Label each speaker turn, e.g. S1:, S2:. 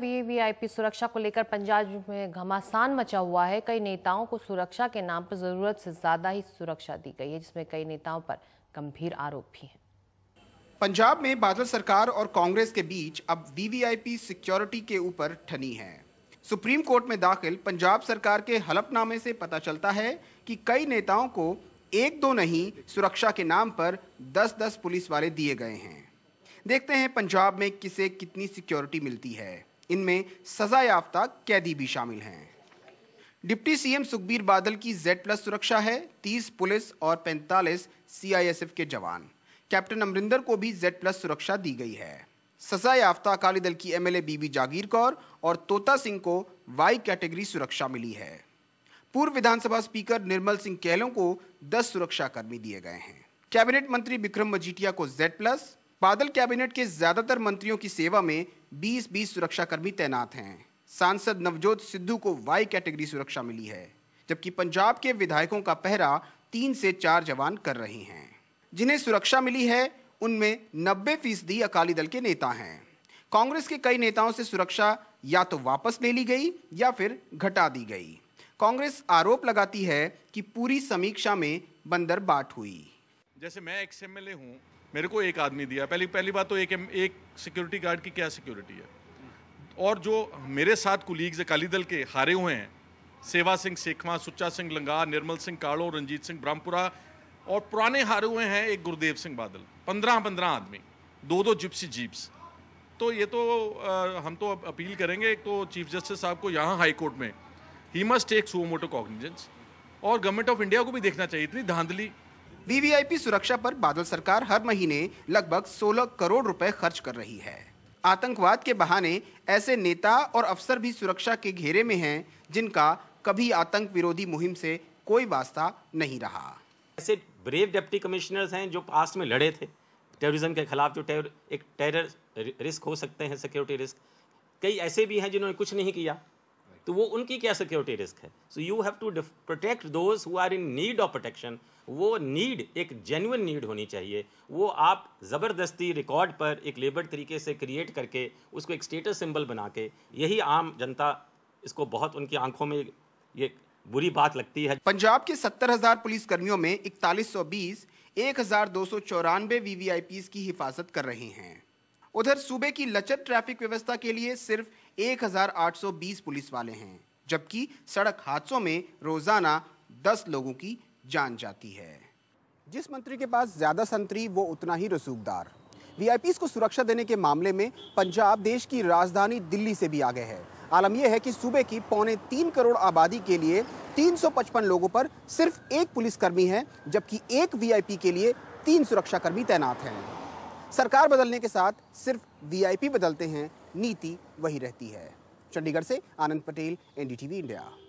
S1: VVIP सुरक्षा को लेकर पंजाब में घमासान मचा हुआ है कई नेताओं को सुरक्षा के नाम पर जरूरत से ज्यादा ही सुरक्षा दी गई है जिसमें कई नेताओं पर गंभीर आरोप भी हैं
S2: पंजाब में बादल सरकार और कांग्रेस के बीच अब वीवीआईपी सिक्योरिटी के ऊपर ठनी है सुप्रीम कोर्ट में दाखिल पंजाब सरकार के हलफनामे से पता चलता है कि कई नेताओं को एक दो नहीं सुरक्षा के नाम पर दस दस पुलिस वाले दिए गए हैं देखते हैं पंजाब में किसे कितनी सिक्योरिटी मिलती है इनमें सजा याफ्ता कैदी भी शामिल हैं डिप्टी सीएम सुखबीर बादल की जेड प्लस सुरक्षा है 30 पुलिस और 45 सीआईएसएफ के जवान कैप्टन अमरिंदर को भी जेड प्लस सुरक्षा दी गई है सजा याफ्ता अकाली दल की एमएलए बीबी जागीर कौर और तोता सिंह को वाई कैटेगरी सुरक्षा मिली है पूर्व विधानसभा स्पीकर निर्मल सिंह कहलों को 10 सुरक्षाकर्मी दिए गए हैं कैबिनेट मंत्री विक्रम मजीठिया को जेड प्लस बादल कैबिनेट के ज्यादातर मंत्रियों की सेवा में 20-20 सुरक्षाकर्मी तैनात हैं सांसद नवजोत सिद्धू को वाई कैटेगरी सुरक्षा मिली है जबकि पंजाब के विधायकों का पहरा तीन से चार जवान कर रहे हैं जिन्हें सुरक्षा मिली है उनमें नब्बे फीसदी अकाली दल के नेता हैं कांग्रेस के कई नेताओं से सुरक्षा या तो वापस ले ली गई या फिर घटा दी गई कांग्रेस आरोप लगाती है कि पूरी समीक्षा में बंदर बाट हुई
S3: जैसे मैं एक एम हूँ मेरे को एक आदमी दिया पहली पहली बात तो एक एक सिक्योरिटी गार्ड की क्या सिक्योरिटी है और जो मेरे साथ कुलीग्स अकाली दल के हारे हुए हैं सेवा सिंह सेखवा सुच्चा सिंह लंगा निर्मल सिंह काड़ो रंजीत सिंह ब्रह्मपुरा और पुराने हारे हुए हैं एक गुरुदेव सिंह बादल पंद्रह पंद्रह आदमी दो दो जिप्सी जीप्स तो ये तो आ, हम तो अपील करेंगे एक तो चीफ जस्टिस साहब को यहाँ हाई कोर्ट में ही must take suo motu motu cognizance और गवर्नमेंट ऑफ इंडिया को भी देखना चाहिए इतनी धांधली वीवीआईपी सुरक्षा पर बादल सरकार हर
S2: महीने लगभग 16 करोड़ रुपए खर्च कर रही है आतंकवाद के बहाने ऐसे नेता और अफसर भी सुरक्षा के घेरे में हैं जिनका कभी आतंक विरोधी मुहिम से कोई वास्ता नहीं रहा
S1: ऐसे ब्रेव डिप्टी कमिश्नर्स हैं जो पास्ट में लड़े थे टेररिज्म के खिलाफ जो टेर, एक टेरर रिस्क हो सकते हैं सिक्योरिटी रिस्क कई ऐसे भी हैं जिन्होंने कुछ नहीं किया तो वो उनकी क्या सिक्योरिटी रिस्क है so you have to protect those who are in need of protection वो नीड एक जेन्यून नीड होनी चाहिए वो आप ज़बरदस्ती रिकॉर्ड पर एक लेबर तरीके से क्रिएट करके उसको एक स्टेटस सिंबल बना के यही आम जनता इसको बहुत उनकी आंखों में ये बुरी बात लगती है
S2: पंजाब के सत्तर हज़ार पुलिस कर्मियों में इकतालीस सौ बीस एक हज़ार दो सौ चौरानवे वी की हिफाजत कर रहे हैं उधर सूबे की लचर ट्रैफिक व्यवस्था के लिए सिर्फ 1820 पुलिस वाले हैं जबकि सड़क हादसों में रोजाना 10 लोगों की जान जाती है जिस मंत्री के पास ज्यादा संतरी वो उतना ही रसूखदार वीआईपीस को सुरक्षा देने के मामले में पंजाब देश की राजधानी दिल्ली से भी आगे है आलम यह है कि सूबे की पौने तीन करोड़ आबादी के लिए 355 लोगों पर सिर्फ एक पुलिसकर्मी है जबकि एक वीआईपी के लिए तीन सुरक्षाकर्मी तैनात हैं सरकार बदलने के साथ सिर्फ वीआईपी बदलते हैं नीति वही रहती है चंडीगढ़ से आनंद पटेल एनडीटीवी इंडिया